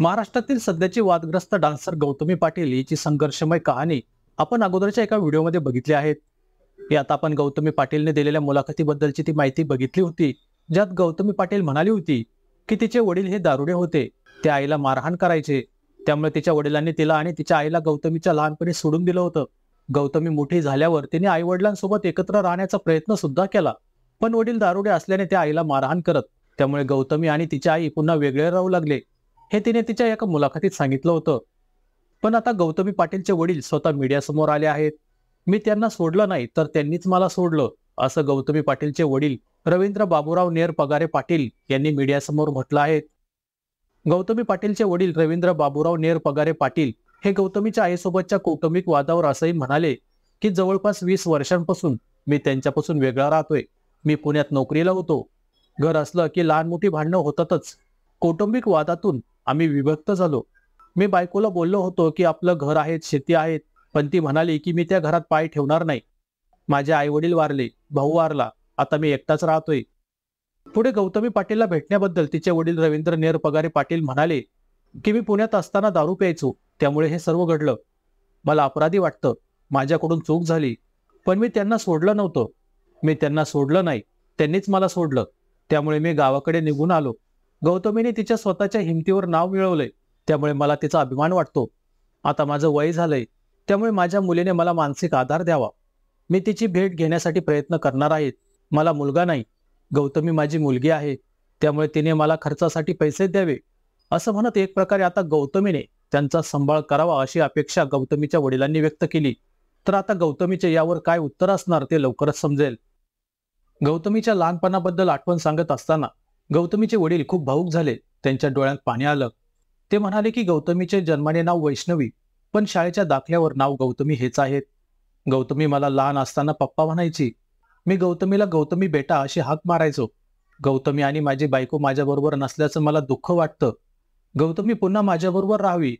महाराष्ट्रातील सध्याची वादग्रस्त डान्सर गौतमी पाटील याची संघर्षमय कहाणी आपण अगोदरच्या एका व्हिडिओमध्ये बघितली आहेत यात आपण गौतमी पाटीलने दिलेल्या मुलाखतीबद्दलची ती माहिती बघितली होती ज्यात गौतमी पाटील म्हणाली होती की तिचे वडील हे दारुडे होते ते आईला मारहाण करायचे त्यामुळे तिच्या वडिलांनी तिला आणि तिच्या आईला गौतमीच्या लहानपणी सोडून दिलं होतं गौतमी मोठी झाल्यावर तिने आई वडिलांसोबत एकत्र राहण्याचा प्रयत्न सुद्धा केला पण वडील दारुडे असल्याने त्या आईला मारहाण करत त्यामुळे गौतमी आणि तिची आई पुन्हा वेगळे राहू लागले हे तिने तिच्या एका मुलाखतीत सांगितलं होतं पण आता गौतमी पाटीलचे वडील स्वतः मीडियासमोर आले आहेत मी त्यांना सोडलं नाही तर त्यांनीच मला सोडलं असं गौतमी पाटीलचे वडील रवींद्र बाबूराव नेर पगारे पाटील यांनी मीडियासमोर म्हटलं आहे गौतमी पाटीलचे वडील रवींद्र बाबूराव नेर पगारे पाटील हे गौतमीच्या आईसोबतच्या कौटुंबिक वादावर असंही म्हणाले की जवळपास वीस वर्षांपासून मी त्यांच्यापासून वेगळा राहतोय मी पुण्यात नोकरीला होतो घर असलं की लहान मोठी भांडणं होतातच कौटुंबिक वादातून आम्ही विभक्त झालो मी बायकोला बोललो होतो की आपलं घर आहेत शेती आहेत पण ती म्हणाली की मी त्या घरात पाय ठेवणार नाही माझे आई वडील वारले भाऊ वारला आता मी एकटाच राहतोय पुढे गौतमी पाटीलला भेटण्याबद्दल तिचे वडील रवींद्र नेर पगारे पाटील म्हणाले की मी पुण्यात असताना दारू प्यायचो त्यामुळे हे सर्व घडलं मला अपराधी वाटतं माझ्याकडून चूक झाली पण मी त्यांना सोडलं नव्हतं मी त्यांना सोडलं नाही त्यांनीच मला सोडलं त्यामुळे मी गावाकडे निघून आलो गौतमीने तिच्या स्वतःच्या हिमतीवर नाव मिळवले त्यामुळे मला तिचा अभिमान वाटतो आता माझं वय झालंय त्यामुळे माझ्या मुलीने मला मानसिक आधार द्यावा मी तिची भेट घेण्यासाठी प्रयत्न करणार आहेत मला मुलगा नाही गौतमी माझी मुलगी आहे त्यामुळे तिने मला खर्चासाठी पैसे द्यावे असं म्हणत एक प्रकारे आता गौतमीने त्यांचा सांभाळ करावा अशी अपेक्षा गौतमीच्या वडिलांनी व्यक्त केली तर आता गौतमीचे यावर काय उत्तर असणार ते लवकरच समजेल गौतमीच्या लहानपणाबद्दल आठवण सांगत असताना गौतमीचे वडील खूप भाऊक झाले त्यांच्या डोळ्यात पाणी आलं ते म्हणाले की गौतमीचे जन्माने नाव वैष्णवी पण शाळेच्या दाखल्यावर नाव गौतमी हेच आहेत गौतमी मला लहान असताना पप्पा म्हणायची मी गौतमीला गौतमी बेटा अशी हाक मारायचो गौतमी आणि माझी बायको माझ्याबरोबर नसल्याचं मला दुःख वाटतं गौतमी पुन्हा माझ्याबरोबर राहावी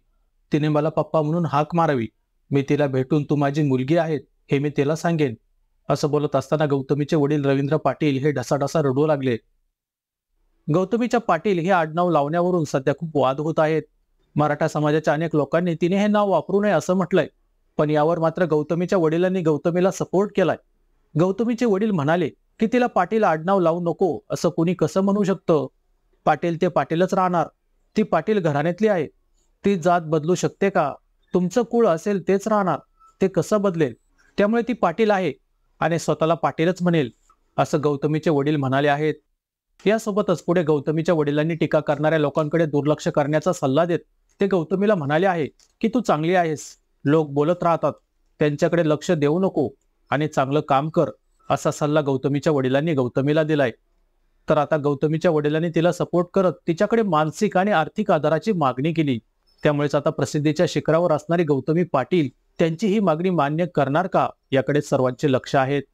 तिने मला पप्पा म्हणून हाक मारावी मी तिला भेटून तू माझी मुलगी आहेत हे मी तिला सांगेन असं बोलत असताना गौतमीचे वडील रवींद्र पाटील हे ढसाढसा रडू लागले गौतमीच्या पाटील हे आडनाव लावण्यावरून सध्या खूप वाद होत आहेत मराठा समाजाच्या अनेक लोकांनी तिने हे नाव वापरू नये असं म्हटलंय पण यावर मात्र गौतमीच्या वडिलांनी गौतमीला सपोर्ट केलाय गौतमीचे वडील म्हणाले की तिला पाटील आडनाव लावू नको असं कोणी कसं म्हणू शकतं पाटील ते पाटीलच राहणार ती पाटील घराण्यातली आहे ती जात बदलू शकते का तुमचं कुळ असेल तेच राहणार ते कसं बदलेल त्यामुळे ती पाटील आहे आणि स्वतःला पाटीलच म्हणेल असं गौतमीचे वडील म्हणाले आहेत यासोबतच पुढे गौतमीच्या वडिलांनी टीका करणाऱ्या लोकांकडे दुर्लक्ष करण्याचा सल्ला देत ते गौतमीला म्हणाले आहे की तू चांगली आहेस लोक बोलत राहतात त्यांच्याकडे लक्ष देऊ नको आणि चांगलं काम कर असा सल्ला गौतमीच्या वडिलांनी गौतमीला दिलाय तर आता गौतमीच्या वडिलांनी तिला सपोर्ट करत तिच्याकडे मानसिक आणि आर्थिक आधाराची मागणी केली त्यामुळेच आता प्रसिद्धीच्या शिखरावर असणारी गौतमी पाटील त्यांची ही मागणी मान्य करणार का याकडे सर्वांचे लक्ष आहेत